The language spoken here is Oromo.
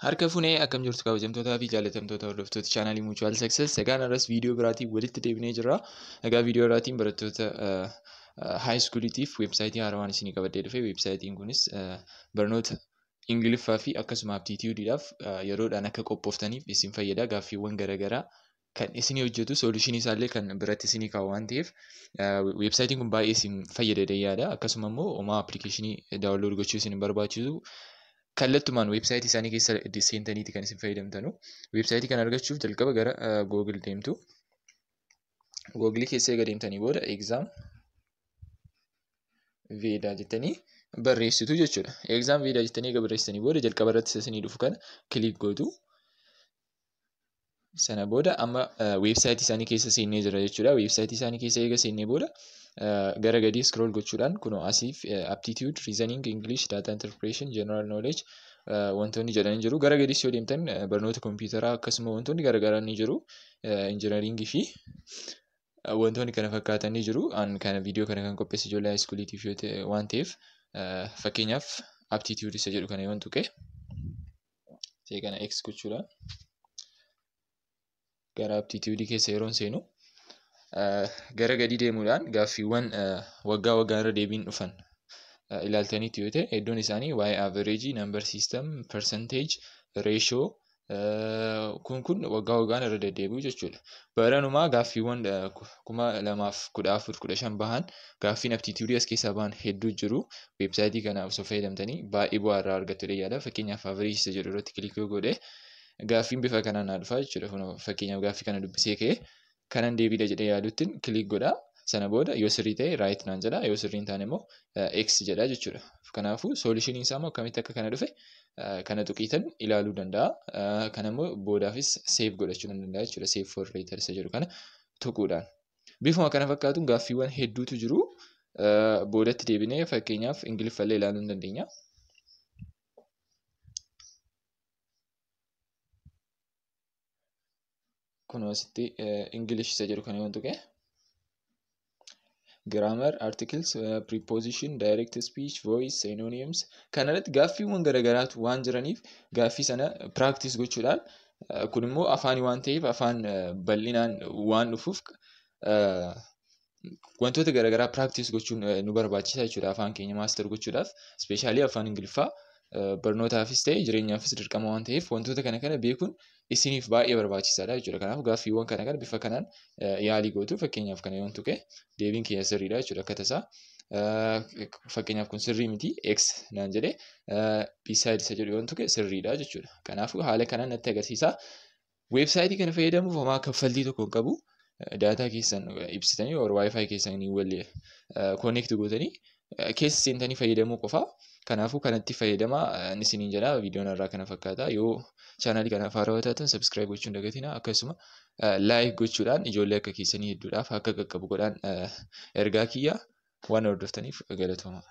Harka funee akkam jirtu kabajamtootaa fi jaallatamtoota hordoftoota chaanaalii Mutual Success egaa narras viidiyoo biraatiin walitti jira. jirra. Egaa viidiyoo biraatiin barattoota eh, eh, high haarawaan kunis eh, barnoota Ingiliffaa fi akkasuma aptituudiidhaaf yeroodhaan akka qophooftaniif isin fayyada gaaffiiwwan kan isinii hojjetu soolushinii isaallee kan biratti isinii kaa'u waan ta'eef weebsaayitiin kun baay'ee isin fayyada yaada akkasuma immoo homaa barbaachisu kallattumaan weebsaayitii isaanii keessa seentaniiti kan isin fayyadamtanu. Weebsaayitii kana argachuuf jalqaba gara uh, Google deemtu. Google keessa egaa deemtanii booda exam veedaa jettanii barreessitu jechuudha. Exam veedaa jettanii egaa barreessitanii booda jalqaba irratti isinii dhufu kana kilik gootu. Sana booda amma uh, weebsaayitii isaanii keessa seennee jira jechuudha. Weebsaayitii isaanii keessa eega seennee booda Eh, gara gadii scroll gochuudhaan kun asiif eh, aptitude, reasoning, english, data interpretation, general knowledge eh, wantoonni jedhanii jiru. Gara gadiis yoo deemtan barnoota kompiitaraa akkasuma wantoonni garaagaraa ni jiru. fi wantoonni kana fakkaatan ni jiru. An kana kana kan qopheesse ijoollee haayiskuuliitiif yoo ta'e waan ta'eef fakkeenyaaf aptitude isa jedhu kana yoon tuqe see x gochuudhaan gara aptitude keessa yeroon seenu gara gadi deemuudhaan gaaffiiwwan waggaa waggaarra deebiin dhufan ilaaltaniitti yoo ta'e hedduun isaanii waa'ee average number system percentage ratio kun kun waggaa waggaan irra deddeebi'u jechuudha. Baranumaa gaaffiiwwan kuma lamaaf kudha afur kudha shan bahan gaaffiin aptituudii as keessaa bahan hedduu jiru. Weebsaayitii kanaaf osoo fayyadamtanii baay'ee bu'aa irraa argattu yaada. Fakkeenyaaf average jedhu irratti kilikii godhe gaaffiin bifa kanaan naa dhufa jechuudha. Fakkeenyaaf gaaffii kana dubbisee ka'e kanan deebiidha jedhee yaadutti kilik godha. Sana booda yoo sirrii ta'e raayit naan jedha. Yoo sirriin taane immoo eks eh, jedha jechuudha. Kanaafuu soolishiniin isaa immoo akkamitti akka kana dhufe eh, kana tuqiitan ilaaluu danda'a. Eh, Kanammoo boodaafis seef godhachuu danda'a jechuudha. Seef for reetar jedhu kana tuquudhaan. Bifuma kana fakkaatuun gaaffiiwwan hedduutu jiru. Boodatti deebinee fakkeenyaaf ingiliffallee ilaaluu ni dandeenya. Kunuunsitti Ingilishisa jedhu kana yoon tuqe. articles, e, preposition, direct speech, voice, kana gaaffiiwwan garaagaraatu waan jiraniif gaaffii sana practice gochuudhaan e, kun immoo afaanii waan ta'eef afaan e, bal'inaan waan dhufuuf wantoota garaagaraa practice gochuun nu barbaachisa jechuudha afaan keenya gochuudhaaf ispeeshaalii afaan ingiliffaa. barnootaafis ta'e jireenyaafis dirqama waan ta'eef wantoota kana kana beekuun isiniif baay'ee barbaachisaadha jechuudha. Kanaaf gaaffiiwwan kana kana bifa kanaan eh, yaalii gootu fakkeenyaaf kana yoon tuqe deebiin kiyya sirriidha jechuudha akka tasaa. Eh, fakkeenyaaf kun sirrii miti X naan jedhee eh, B-side isa jedhu yoon tuqe sirriidha jechuudha. Kanaafuu haala kanaan natti agarsiisa. Weebsaayitii kana fayyadamuuf homaa kaffaltii tokko hin qabu. Daataa keessan ibsitanii Wi-Fi keessanii walii koneektii gootanii Eh, keessa seentanii fayyadamuu qofa. Kanaafuu kanatti fayyadamaa eh, nisiniin isiniin jedha viidiyoon irraa kana fakkaata. Yoo chaanaalii kanaaf haarawaa taatan sabiskiraayib gochuun dagatina. Akkasuma eh, laayik gochuudhaan ijoollee akka keessanii hedduudhaaf akka qaqqabu godhaan ergaa kiyya waan hordoftaniif galatooma.